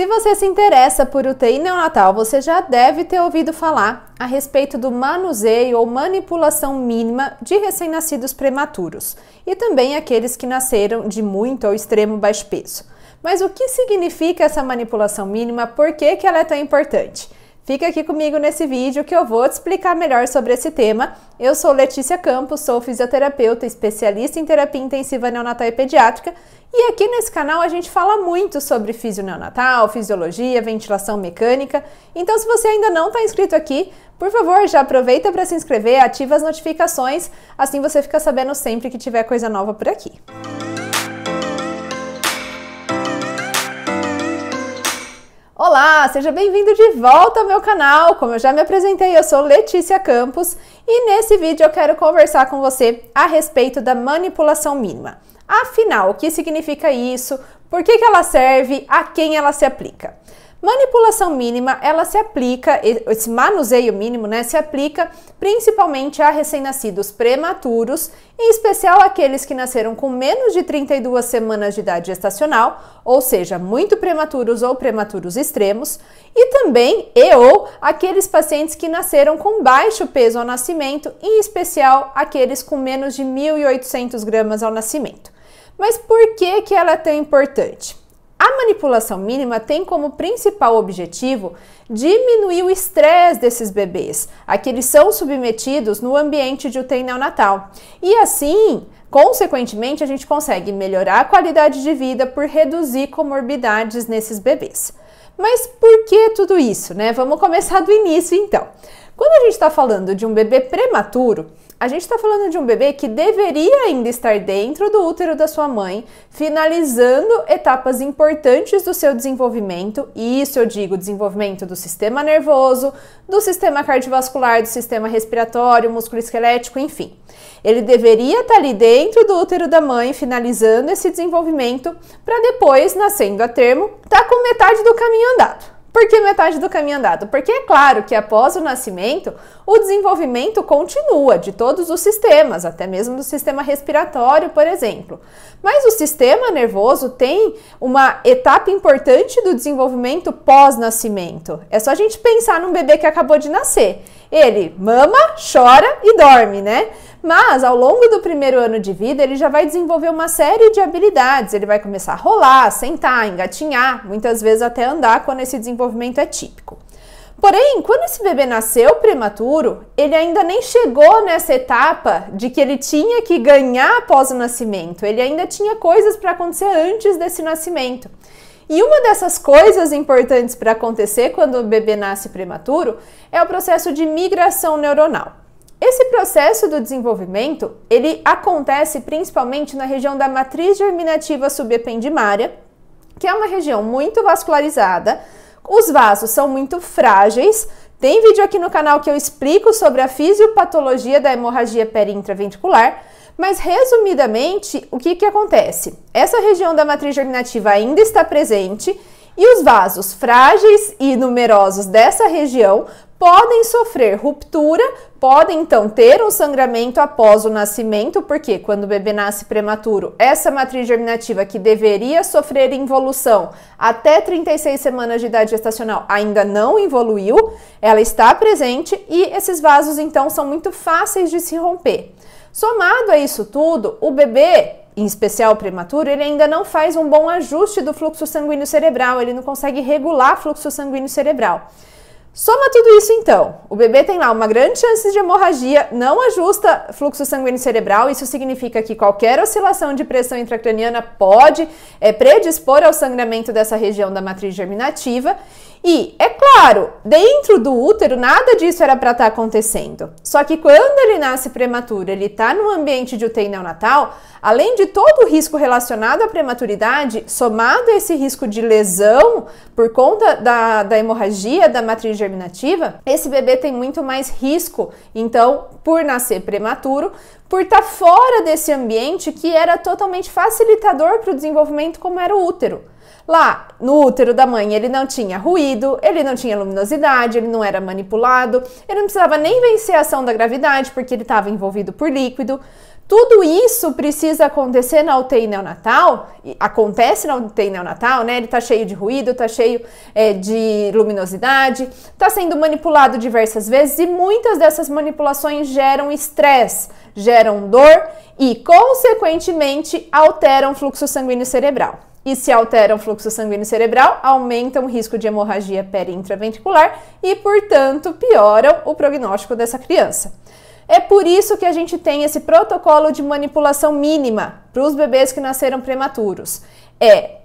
Se você se interessa por UTI neonatal, você já deve ter ouvido falar a respeito do manuseio ou manipulação mínima de recém-nascidos prematuros e também aqueles que nasceram de muito ou extremo baixo peso. Mas o que significa essa manipulação mínima? Por que, que ela é tão importante? Fica aqui comigo nesse vídeo que eu vou te explicar melhor sobre esse tema. Eu sou Letícia Campos, sou fisioterapeuta, especialista em terapia intensiva neonatal e pediátrica, e aqui nesse canal a gente fala muito sobre físio neonatal, fisiologia, ventilação mecânica. Então, se você ainda não está inscrito aqui, por favor, já aproveita para se inscrever, ativa as notificações, assim você fica sabendo sempre que tiver coisa nova por aqui. Música Olá, seja bem-vindo de volta ao meu canal. Como eu já me apresentei, eu sou Letícia Campos e nesse vídeo eu quero conversar com você a respeito da manipulação mínima. Afinal, o que significa isso? Por que, que ela serve? A quem ela se aplica? Manipulação mínima, ela se aplica, esse manuseio mínimo, né, se aplica principalmente a recém-nascidos prematuros, em especial aqueles que nasceram com menos de 32 semanas de idade gestacional, ou seja, muito prematuros ou prematuros extremos, e também e ou aqueles pacientes que nasceram com baixo peso ao nascimento, em especial aqueles com menos de 1.800 gramas ao nascimento. Mas por que que ela é tão importante? manipulação mínima tem como principal objetivo diminuir o estresse desses bebês, a que eles são submetidos no ambiente de UTI neonatal. E assim, consequentemente, a gente consegue melhorar a qualidade de vida por reduzir comorbidades nesses bebês. Mas por que tudo isso, né? Vamos começar do início então. Quando a gente está falando de um bebê prematuro, a gente está falando de um bebê que deveria ainda estar dentro do útero da sua mãe, finalizando etapas importantes do seu desenvolvimento, e isso eu digo desenvolvimento do sistema nervoso, do sistema cardiovascular, do sistema respiratório, músculo esquelético, enfim. Ele deveria estar tá ali dentro do útero da mãe, finalizando esse desenvolvimento, para depois, nascendo a termo, estar tá com metade do caminho andado. Por que metade do caminho andado? Porque é claro que após o nascimento, o desenvolvimento continua de todos os sistemas, até mesmo do sistema respiratório, por exemplo. Mas o sistema nervoso tem uma etapa importante do desenvolvimento pós-nascimento. É só a gente pensar num bebê que acabou de nascer. Ele mama, chora e dorme, né? Mas ao longo do primeiro ano de vida, ele já vai desenvolver uma série de habilidades. Ele vai começar a rolar, sentar, engatinhar, muitas vezes até andar quando esse desenvolvimento é típico. Porém, quando esse bebê nasceu prematuro, ele ainda nem chegou nessa etapa de que ele tinha que ganhar após o nascimento. Ele ainda tinha coisas para acontecer antes desse nascimento. E uma dessas coisas importantes para acontecer quando o bebê nasce prematuro é o processo de migração neuronal. Esse processo do desenvolvimento, ele acontece principalmente na região da matriz germinativa subependimária, que é uma região muito vascularizada, os vasos são muito frágeis. Tem vídeo aqui no canal que eu explico sobre a fisiopatologia da hemorragia perintraventricular, mas resumidamente, o que, que acontece? Essa região da matriz germinativa ainda está presente e os vasos frágeis e numerosos dessa região podem sofrer ruptura, podem então ter um sangramento após o nascimento, porque quando o bebê nasce prematuro, essa matriz germinativa que deveria sofrer involução até 36 semanas de idade gestacional ainda não evoluiu, ela está presente e esses vasos então são muito fáceis de se romper. Somado a isso tudo, o bebê em especial prematuro, ele ainda não faz um bom ajuste do fluxo sanguíneo cerebral, ele não consegue regular fluxo sanguíneo cerebral. Soma tudo isso então. O bebê tem lá uma grande chance de hemorragia, não ajusta fluxo sanguíneo cerebral. Isso significa que qualquer oscilação de pressão intracraniana pode é, predispor ao sangramento dessa região da matriz germinativa. E, é claro, dentro do útero nada disso era para estar tá acontecendo. Só que quando ele nasce prematuro, ele está no ambiente de UTI neonatal, além de todo o risco relacionado à prematuridade, somado a esse risco de lesão por conta da, da hemorragia da matriz germinativa, esse bebê tem muito mais risco, então, por nascer prematuro, por estar tá fora desse ambiente que era totalmente facilitador para o desenvolvimento, como era o útero. Lá no útero da mãe ele não tinha ruído, ele não tinha luminosidade, ele não era manipulado, ele não precisava nem vencer a ação da gravidade porque ele estava envolvido por líquido. Tudo isso precisa acontecer na UTI neonatal, acontece na UTI neonatal, né? Ele tá cheio de ruído, tá cheio é, de luminosidade, tá sendo manipulado diversas vezes e muitas dessas manipulações geram estresse, geram dor e, consequentemente, alteram o fluxo sanguíneo cerebral e se altera o fluxo sanguíneo cerebral, aumentam o risco de hemorragia peri-intraventricular e, portanto, pioram o prognóstico dessa criança. É por isso que a gente tem esse protocolo de manipulação mínima para os bebês que nasceram prematuros. É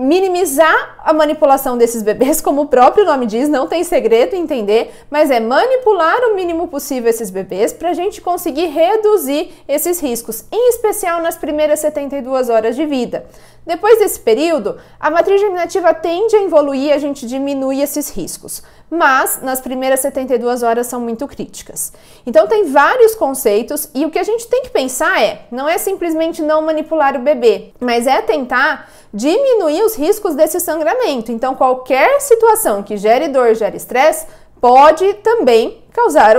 minimizar a manipulação desses bebês, como o próprio nome diz, não tem segredo entender, mas é manipular o mínimo possível esses bebês para a gente conseguir reduzir esses riscos, em especial nas primeiras 72 horas de vida. Depois desse período, a matriz germinativa tende a evoluir, a gente diminui esses riscos mas nas primeiras 72 horas são muito críticas. Então tem vários conceitos e o que a gente tem que pensar é, não é simplesmente não manipular o bebê, mas é tentar diminuir os riscos desse sangramento. Então qualquer situação que gere dor, gere estresse, pode também causar,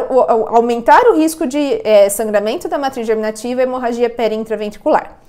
aumentar o risco de é, sangramento da matriz germinativa e hemorragia perintraventricular.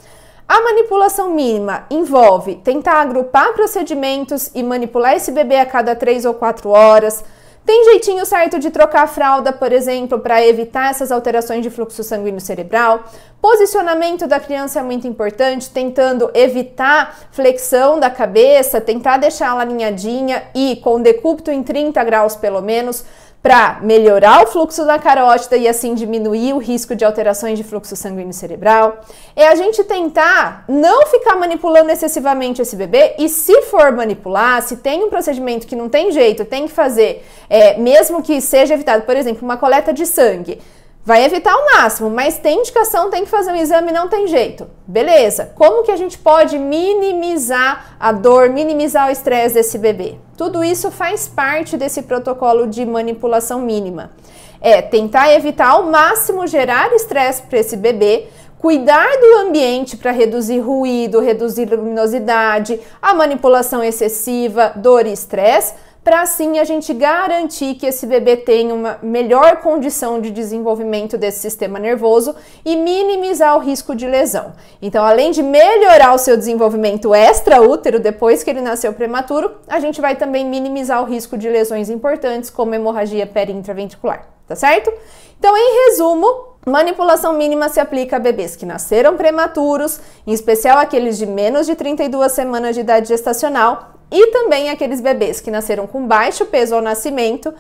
A manipulação mínima envolve tentar agrupar procedimentos e manipular esse bebê a cada 3 ou 4 horas. Tem jeitinho certo de trocar a fralda, por exemplo, para evitar essas alterações de fluxo sanguíneo cerebral. Posicionamento da criança é muito importante, tentando evitar flexão da cabeça, tentar deixar ela alinhadinha e com decúbito em 30 graus pelo menos para melhorar o fluxo da carótida e assim diminuir o risco de alterações de fluxo sanguíneo cerebral. É a gente tentar não ficar manipulando excessivamente esse bebê e se for manipular, se tem um procedimento que não tem jeito, tem que fazer, é, mesmo que seja evitado, por exemplo, uma coleta de sangue. Vai evitar o máximo, mas tem indicação, tem que fazer um exame, não tem jeito. Beleza. Como que a gente pode minimizar a dor, minimizar o estresse desse bebê? Tudo isso faz parte desse protocolo de manipulação mínima. É tentar evitar ao máximo gerar estresse para esse bebê, cuidar do ambiente para reduzir ruído, reduzir luminosidade, a manipulação excessiva, dor e estresse, para assim a gente garantir que esse bebê tenha uma melhor condição de desenvolvimento desse sistema nervoso e minimizar o risco de lesão. Então, além de melhorar o seu desenvolvimento extraútero depois que ele nasceu prematuro, a gente vai também minimizar o risco de lesões importantes como hemorragia perintraventricular, tá certo? Então, em resumo, Manipulação mínima se aplica a bebês que nasceram prematuros, em especial aqueles de menos de 32 semanas de idade gestacional, e também aqueles bebês que nasceram com baixo peso ao nascimento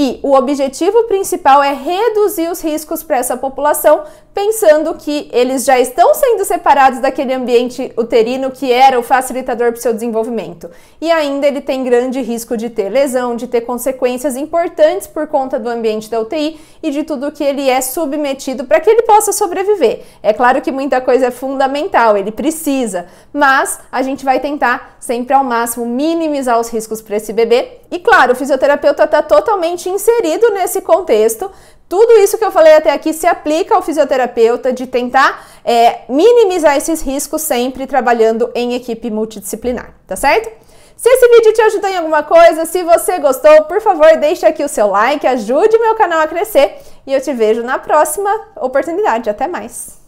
e o objetivo principal é reduzir os riscos para essa população, pensando que eles já estão sendo separados daquele ambiente uterino que era o facilitador para o seu desenvolvimento. E ainda ele tem grande risco de ter lesão, de ter consequências importantes por conta do ambiente da UTI e de tudo que ele é submetido para que ele possa sobreviver. É claro que muita coisa é fundamental, ele precisa, mas a gente vai tentar sempre ao máximo minimizar os riscos para esse bebê. E claro, o fisioterapeuta está totalmente inserido nesse contexto. Tudo isso que eu falei até aqui se aplica ao fisioterapeuta de tentar é, minimizar esses riscos sempre trabalhando em equipe multidisciplinar, tá certo? Se esse vídeo te ajudou em alguma coisa, se você gostou, por favor, deixe aqui o seu like, ajude meu canal a crescer e eu te vejo na próxima oportunidade. Até mais!